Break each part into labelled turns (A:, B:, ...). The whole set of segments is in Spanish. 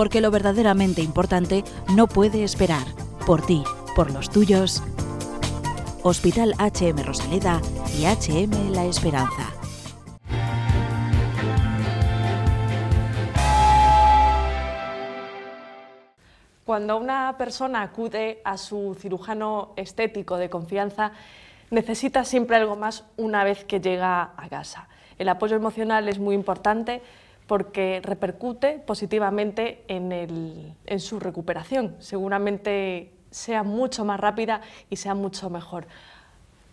A: porque lo verdaderamente importante no puede esperar. Por ti, por los tuyos. Hospital HM Rosaleda y HM La Esperanza.
B: Cuando una persona acude a su cirujano estético de confianza, necesita siempre algo más una vez que llega a casa. El apoyo emocional es muy importante, porque repercute positivamente en, el, en su recuperación. Seguramente sea mucho más rápida y sea mucho mejor.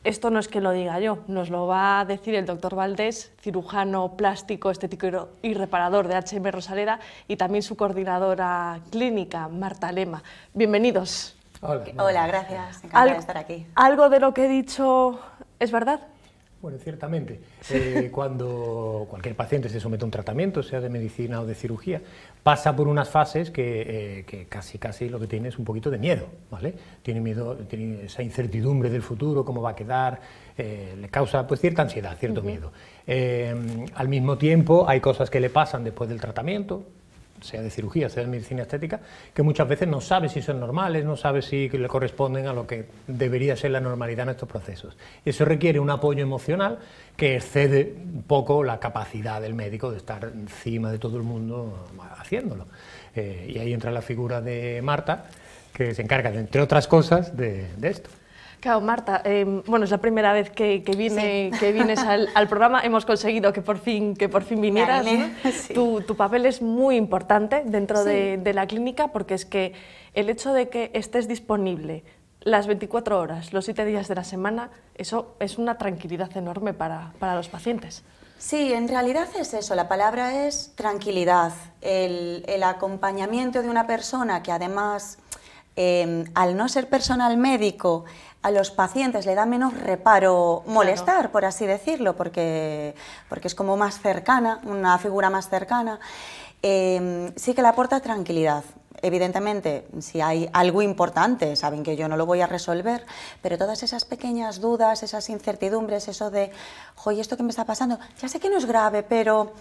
B: Esto no es que lo diga yo, nos lo va a decir el doctor Valdés, cirujano plástico, estético y reparador de HM Rosaleda y también su coordinadora clínica, Marta Lema. Bienvenidos.
C: Hola, Hola gracias. estar aquí.
B: ¿Algo de lo que he dicho es verdad?
D: Bueno, ciertamente, eh, cuando cualquier paciente se somete a un tratamiento, sea de medicina o de cirugía, pasa por unas fases eh, que, casi casi lo que tiene es un poquito de miedo, ¿vale? Tiene miedo, tiene esa incertidumbre del futuro, cómo va a quedar, eh, le causa pues cierta ansiedad, cierto miedo. al mismo tiempo, hay cosas que le pasan después del tratamiento, sea de cirugía, sea de medicina estética, que muchas veces no sabe si son normales, no sabe si le corresponden a lo que debería ser la normalidad en estos procesos. eso requiere un apoyo emocional que excede un poco la capacidad del médico de estar encima de todo el mundo haciéndolo. Eh, y ahí entra la figura de Marta, que se encarga, entre otras cosas, de esto.
B: Claro, Marta, em, bueno, es la primera vez que, que, que vienes al, programa, hemos conseguido que por fin, que por fin vinieras. Tu, papel es muy importante dentro de, la clínica porque es que el hecho de que estés disponible las 24 horas, los 7 días de la
C: semana, eso es una tranquilidad enorme para, los pacientes. Sí, en realidad es eso, la palabra es tranquilidad, el, el acompañamiento de una persona que además Em, al no ser personal médico, a los pacientes le da menos reparo molestar, por así decirlo, porque, es como más cercana, una figura más cercana, em, sí que le aporta tranquilidad evidentemente, si hay algo importante, saben que yo no lo voy a resolver, pero todas esas pequeñas dudas, esas incertidumbres, eso de, oye, esto que me está pasando, ya sé que no es grave, pero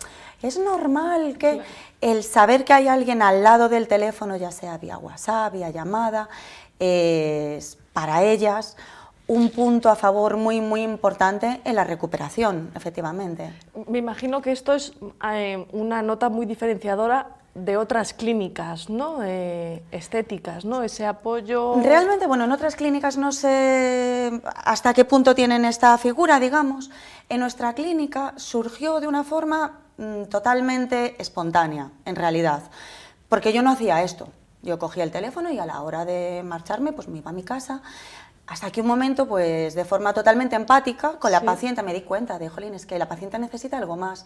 C: es normal que el saber que hay alguien al lado del teléfono, ya sea vía WhatsApp, vía llamada, es para ellas un punto a favor muy, muy importante en la recuperación, efectivamente.
B: Me imagino que esto es eh, una nota muy diferenciadora de otras clínicas ¿no? estéticas, ¿no? ese apoyo.
C: Realmente, bueno, en otras clínicas no sé hasta qué punto tienen esta figura, digamos. En nuestra clínica surgió de una forma mm, totalmente espontánea, en realidad, porque yo no hacía esto. Yo cogía el teléfono y a la hora de marcharme, pues me iba a mi casa, hasta que un momento, pues de forma totalmente empática con la paciente, me di cuenta de, jolín, es que la paciente necesita algo más.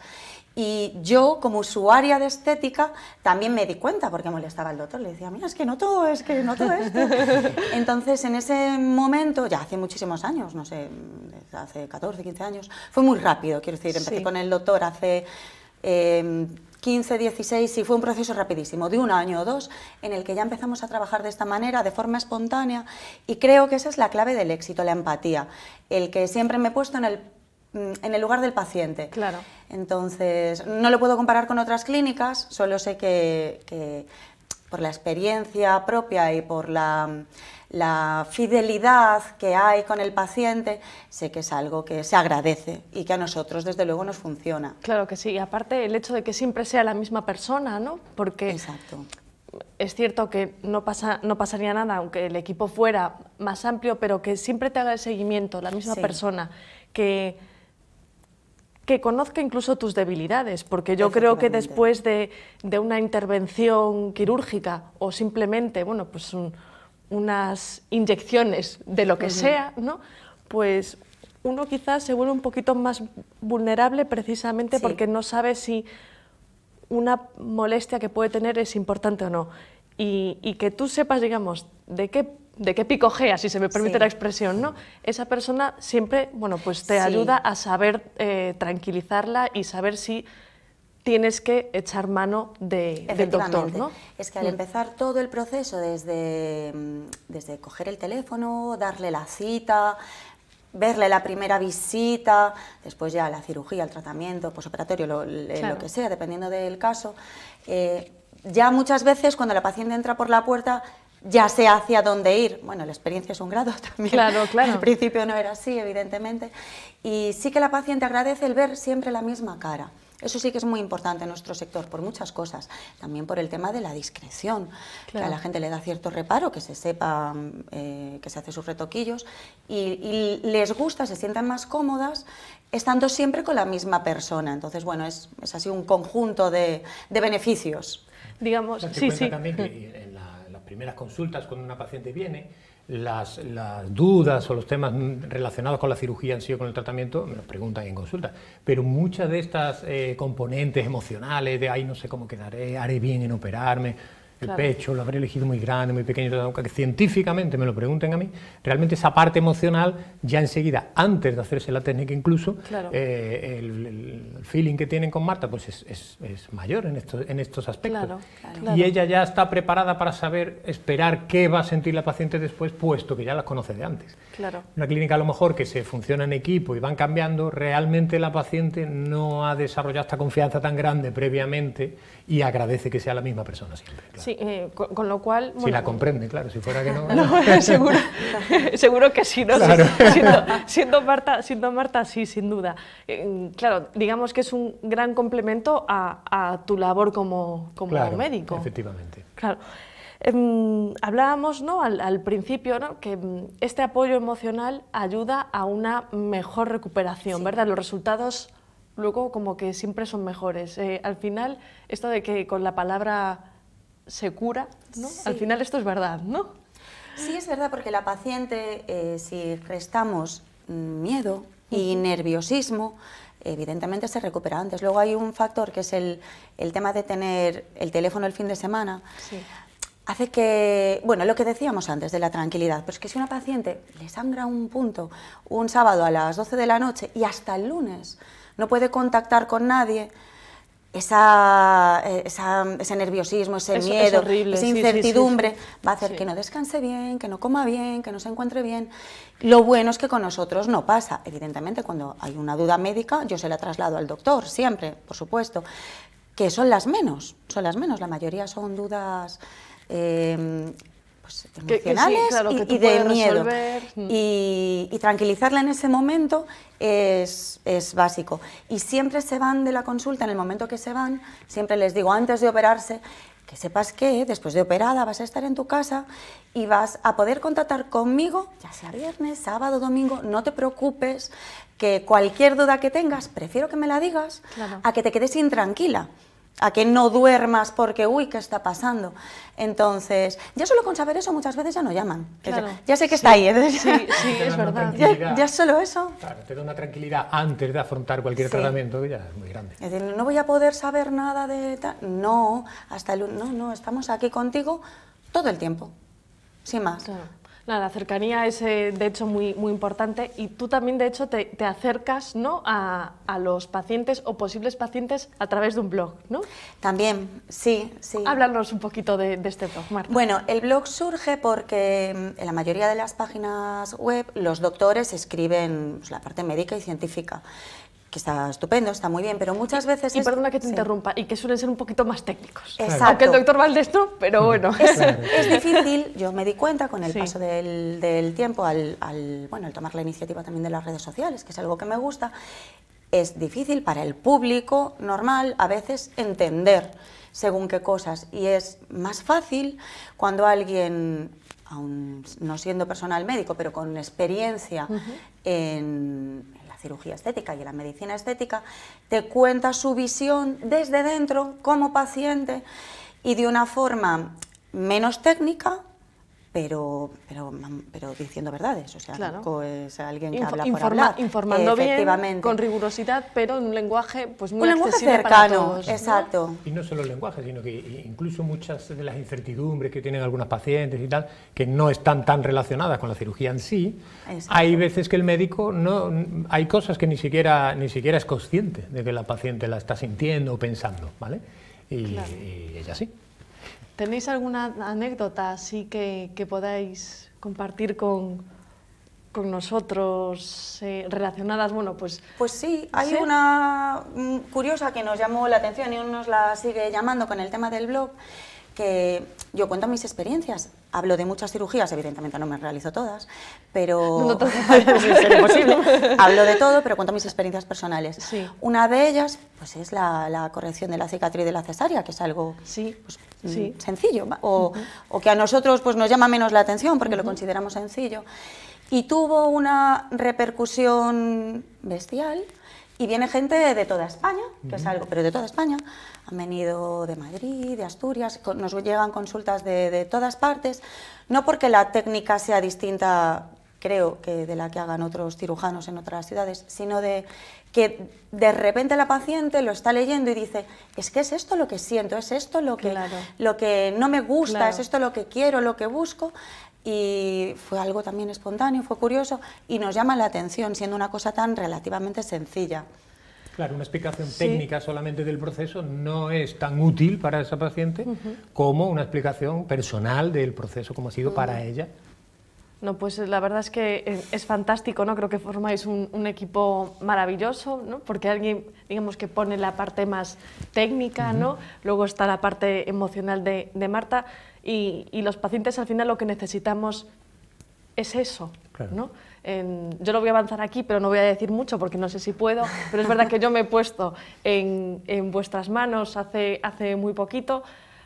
C: Y yo, como usuaria de estética, también me di cuenta porque molestaba al doctor. Le decía, mira, es que no todo, es que no todo esto. Entonces, en ese momento, ya hace muchísimos años, no sé, hace 14, 15 años, fue muy rápido, quiero decir, empecé con el doctor hace... Eh, 15, 16, y fue un proceso rapidísimo, de un año o dos, en el que ya empezamos a trabajar de esta manera, de forma espontánea, y creo que esa es la clave del éxito, la empatía, el que siempre me he puesto en el, mm, lugar del paciente. Claro. Entonces, no lo puedo comparar con otras clínicas, solo sé que por la experiencia propia y por la la fidelidad que hay con el paciente, sé que es algo que se agradece y que a nosotros desde luego nos funciona. Claro que sí, aparte el hecho de que siempre sea la misma persona, ¿no? Porque es cierto que
B: no, pasa, no pasaría nada aunque el equipo fuera más amplio, pero que siempre te haga el seguimiento la misma persona, que que conozca incluso tus debilidades, porque yo creo que después de, de, una intervención quirúrgica o simplemente, bueno, pues un, unas inyecciones de lo que sea, ¿no? pues uno quizás se vuelve un poquito más vulnerable precisamente porque no sabe si una molestia que puede tener es importante o no. Y, que tú sepas, digamos, de qué de picojea, si se me permite la expresión, ¿no? Esa persona siempre, bueno, pues te ayuda a saber eh, tranquilizarla y saber si tienes que echar mano de, del doctor, ¿no? Es que al mm. empezar
C: todo el proceso, desde, mm, desde coger el teléfono, darle la cita, verle la primera visita, después ya la cirugía, el tratamiento posoperatorio, lo, eh, lo que sea, dependiendo del caso, eh, ya muchas veces cuando la paciente entra por la puerta ya sé hacia dónde ir. Bueno, la experiencia es un grado también. Claro, claro. Al principio no era así, evidentemente. Y sí que la paciente agradece el ver siempre la misma cara. Eso sí que es muy importante en nuestro sector por muchas cosas. También por el tema de la discreción, que a la gente le da cierto reparo, que se sepa eh, que se hace sus retoquillos y, les gusta, se sientan más cómodas estando siempre con la misma persona. Entonces, bueno, es, así un conjunto de, beneficios digamos, sí, También
D: primeras consultas cuando una paciente viene, las, dudas o los temas relacionados con la cirugía han sido con el tratamiento me los preguntan en consulta. Pero muchas de estas eh, componentes emocionales, de ahí no sé cómo quedaré, haré bien en operarme, el pecho, lo habré elegido muy grande, muy pequeño, ...que científicamente me lo pregunten a mí, realmente esa parte emocional ya enseguida, antes de hacerse la técnica incluso, eh, el, feeling que tienen con Marta pues es, mayor en, esto, en estos aspectos. y ella ya está preparada para saber esperar qué va a sentir la paciente después, puesto que ya las conoce de antes. Una clínica a lo mejor que se funciona en equipo y van cambiando, realmente la paciente no ha desarrollado esta confianza tan grande previamente y agradece que sea la misma persona siempre.
B: Eh, con, lo cual... si la comprende,
D: claro, si fuera que no...
B: seguro, que sí, ¿no? Siendo, Marta, sí, sin duda. Eh, claro, digamos que es un gran complemento a, tu labor como, como claro, médico.
D: efectivamente.
B: Claro. Em, hablábamos al, principio que mm, este apoyo emocional ayuda a una mejor recuperación, ¿verdad? Los resultados luego como que siempre son mejores. Eh, al final, esto de que con la palabra se cura, ¿no? Al final
C: esto es verdad, ¿no? Sí, es verdad, porque la paciente, eh, si restamos mm, miedo y nerviosismo, evidentemente se recupera antes. Luego hay un factor que es el, tema de tener el teléfono el fin de semana. Hace que, bueno, lo que decíamos antes de la tranquilidad, pero es que si una paciente le sangra un punto un sábado a las 12 de la noche y hasta el lunes no puede contactar con nadie, eh, esa, ese nerviosismo, ese miedo, esa incertidumbre, va a hacer que no descanse bien, que no coma bien, que no se encuentre bien. Lo bueno es que con nosotros no pasa. Evidentemente, cuando hay una duda médica, yo se la traslado al doctor, siempre, por supuesto, que son las menos, son las menos. La mayoría son dudas eh, pues, emocionales y, de miedo. Mm. Y, tranquilizarla en ese momento es, es, básico. Y siempre se van de la consulta, en el momento que se van, siempre les digo, antes de operarse, que sepas que después de operada vas a estar en tu casa y vas a poder contactar conmigo, ya sea viernes, sábado, domingo, no te preocupes, que cualquier duda que tengas, prefiero que me la digas a que te quedes intranquila a que no duermas porque, uy, ¿qué está pasando? Entonces, ya solo con saber eso muchas veces ya no llaman. Ya, sé que está ahí. ¿eh? Sí,
B: es verdad. Ya,
C: solo eso.
D: Claro, te da una tranquilidad antes de afrontar cualquier tratamiento que ya es muy grande.
C: decir, no voy a poder saber nada de... No, hasta el... No, no, estamos aquí contigo todo el tiempo, sin más
B: la cercanía es eh, de hecho muy, muy importante y tú también de hecho te, acercas ¿no? A, los pacientes o posibles pacientes a través de un blog, ¿no? También, sí, sí. Háblanos un poquito de, este blog, Marta.
C: Bueno, el blog surge porque mm, en la mayoría de las páginas web los doctores escriben pues, la parte médica y científica que está estupendo, está muy bien, pero muchas veces... Y perdona que te interrumpa, y que suelen ser un poquito más técnicos. Exacto. Aunque el doctor Valdés pero bueno. Es, difícil, yo me di cuenta con el paso del, del tiempo, al, bueno, al tomar la iniciativa también de las redes sociales, que es algo que me gusta, es difícil para el público normal a veces entender según qué cosas, y es más fácil cuando alguien aún no siendo personal médico, pero con experiencia en cirugía estética y la medicina estética, te cuenta su visión desde dentro como paciente y de una forma menos técnica, pero, pero, pero diciendo verdades. O sea, es alguien que habla por hablar. Informando bien, con
B: rigurosidad, pero en un lenguaje pues, muy un lenguaje cercano,
D: exacto. Y no solo el lenguaje, sino que incluso muchas de las incertidumbres que tienen algunas pacientes y tal, que no están tan relacionadas con la cirugía en sí, hay veces que el médico no, hay cosas que ni siquiera ni siquiera es consciente de que la paciente la está sintiendo o pensando, ¿vale? Y, y ella sí.
B: ¿Tenéis alguna anécdota así que, podáis compartir con, nosotros
C: eh, relacionadas? Bueno, pues... Pues sí, hay una mm, curiosa que nos llamó la atención y uno nos la sigue llamando con el tema del blog, que yo cuento mis experiencias, Hablo de muchas cirugías, evidentemente no me realizo todas, pero no, es imposible. Hablo de todo, pero cuento mis experiencias personales. Una de ellas, pues es la, corrección de la cicatriz de la cesárea, que es algo sí. Pues, mm, sencillo, o, que a nosotros pues, nos llama menos la atención porque lo consideramos sencillo. Y tuvo una repercusión bestial y viene gente de toda España, que es algo, pero de toda España. Han venido de Madrid, de Asturias, nos llegan consultas de, de todas partes. No porque la técnica sea distinta, creo, que de la que hagan otros cirujanos en otras ciudades, sino de que de repente la paciente lo está leyendo y dice, es que es esto lo que siento, es esto lo que, lo que no me gusta, es esto lo que quiero, lo que busco, y fue algo también espontáneo, fue curioso y nos llama la atención siendo una cosa tan relativamente sencilla.
D: Claro, una explicación técnica solamente del proceso no es tan útil para esa paciente como una explicación personal del proceso como ha sido para ella
B: no, pues eh, la verdad es que eh, es fantástico, ¿no? Creo que formáis un, equipo maravilloso, ¿no? Porque alguien, digamos, que pone la parte más técnica, ¿no? Luego está la parte emocional de, de Marta y, los pacientes al final lo que necesitamos es eso, ¿no? yo lo voy a avanzar aquí, pero no voy a decir mucho porque no sé si puedo, pero es verdad que yo me he puesto en, en vuestras manos hace, hace muy poquito,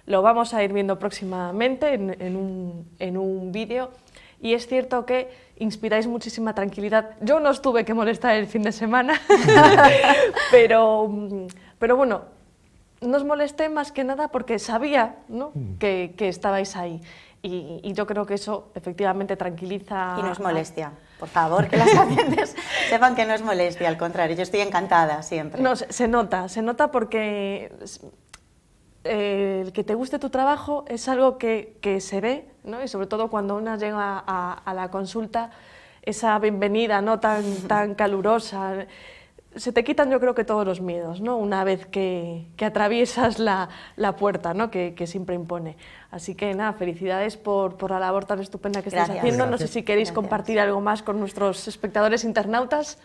B: lo vamos a ir viendo próximamente en, un, en un vídeo, y es cierto que inspiráis muchísima tranquilidad. Yo no os tuve que molestar el fin de semana, pero, pero bueno, no os molesté más que nada porque sabía ¿no? Mm. que, estabais ahí.
C: Y, yo creo que eso efectivamente tranquiliza. Y no es molestia, por favor, que las pacientes sepan que no es molestia, al contrario, yo estoy encantada siempre. No, se nota, se nota porque
B: el que te guste tu trabajo es algo que, se ve, ¿no? y sobre todo cuando una llega a, la consulta, esa bienvenida ¿no? tan, tan calurosa, se te quitan yo creo que todos los miedos, ¿no? una vez que, atraviesas la, puerta ¿no? que, siempre impone. Así que nada, felicidades por, la labor tan estupenda que estáis haciendo. No sé si queréis compartir algo más con nuestros espectadores
C: internautas.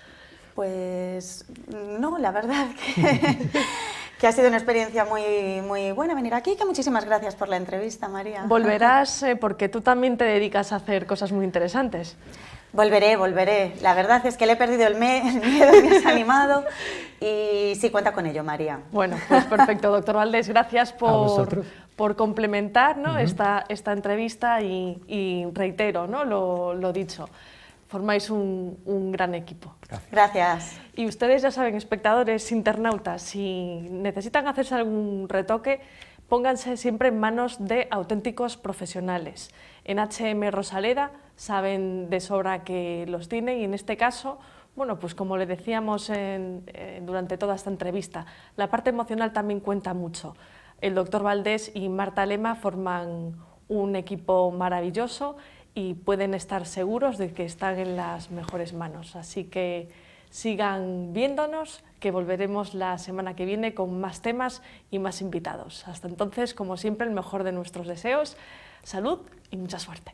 C: Pues no, la verdad que... que ha sido una experiencia muy, muy buena venir aquí, que muchísimas gracias por la entrevista, María. Volverás eh, porque tú también te dedicas a hacer cosas muy interesantes. Volveré, volveré. La verdad es que le he perdido el, miedo, me has animado y sí cuenta con ello, María. Bueno,
B: pues perfecto, doctor Valdés, gracias por, por complementar ¿no? esta, entrevista y, reitero ¿no? lo dicho formáis un, gran equipo. Gracias. Y ustedes ya saben, espectadores, internautas, si necesitan hacerse algún retoque, pónganse siempre en manos de auténticos profesionales. En HM Rosaleda saben de sobra que los tienen y en este caso, bueno, pues como le decíamos eh, durante toda esta entrevista, la parte emocional también cuenta mucho. El doctor Valdés y Marta Lema forman un equipo maravilloso y pueden estar seguros de que están en las mejores manos. Así que sigan viéndonos, que volveremos la semana que viene con más temas y más invitados. Hasta entonces, como siempre, el mejor de nuestros deseos, salud y mucha suerte.